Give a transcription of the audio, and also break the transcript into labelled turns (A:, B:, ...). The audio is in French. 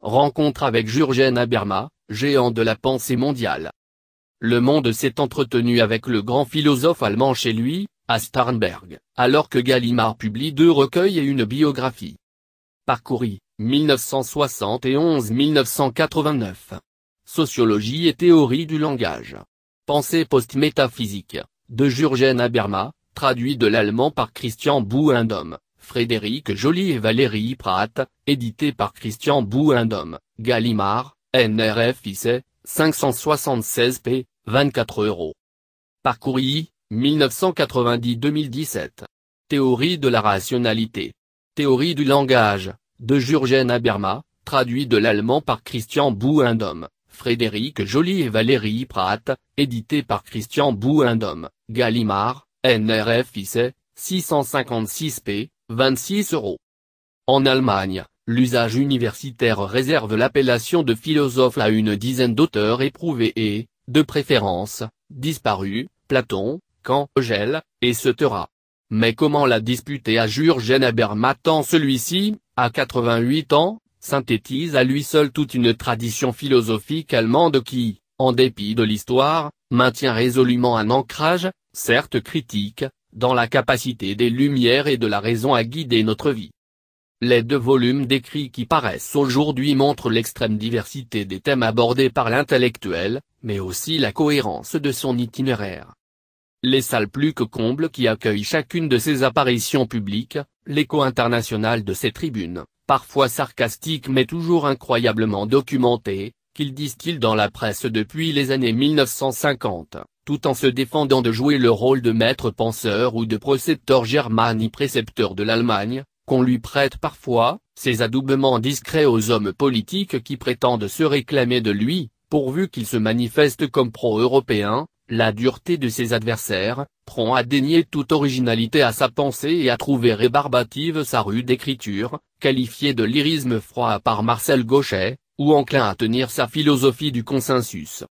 A: Rencontre avec Jürgen Habermas, géant de la pensée mondiale. Le monde s'est entretenu avec le grand philosophe allemand chez lui, à Starnberg, alors que Gallimard publie deux recueils et une biographie. Parcours 1971-1989. Sociologie et théorie du langage. Pensée post-métaphysique, de Jürgen Haberma, traduit de l'allemand par Christian Bouindom. Frédéric Joly et Valérie Pratt, édité par Christian Bouindom, Gallimard, NRF IC, 576 p. 24 euros. Par 1990-2017. Théorie de la rationalité. Théorie du langage, de Jurgen Haberma, traduit de l'allemand par Christian Bouindom, Frédéric Joly et Valérie Pratt, édité par Christian Bouindom, Gallimard, NRF IC, 656 p. 26 euros. En Allemagne, l'usage universitaire réserve l'appellation de philosophe à une dizaine d'auteurs éprouvés et, de préférence, disparus, Platon, Kant, Hegel, etc. Mais comment la disputer à Jurgen Habermas celui-ci, à 88 ans, synthétise à lui seul toute une tradition philosophique allemande qui, en dépit de l'histoire, maintient résolument un ancrage, certes critique, dans la capacité des lumières et de la raison à guider notre vie. Les deux volumes d'écrits qui paraissent aujourd'hui montrent l'extrême diversité des thèmes abordés par l'intellectuel, mais aussi la cohérence de son itinéraire. Les salles plus que combles qui accueillent chacune de ses apparitions publiques, l'écho international de ses tribunes, parfois sarcastiques mais toujours incroyablement documentées, disent-ils dans la presse depuis les années 1950 tout en se défendant de jouer le rôle de maître penseur ou de précepteur germani précepteur de l'Allemagne, qu'on lui prête parfois, ses adoubements discrets aux hommes politiques qui prétendent se réclamer de lui, pourvu qu'il se manifeste comme pro-européen, la dureté de ses adversaires, prend à dénier toute originalité à sa pensée et à trouver rébarbative sa rude écriture, qualifiée de lyrisme froid par Marcel Gauchet, ou enclin à tenir sa philosophie du consensus.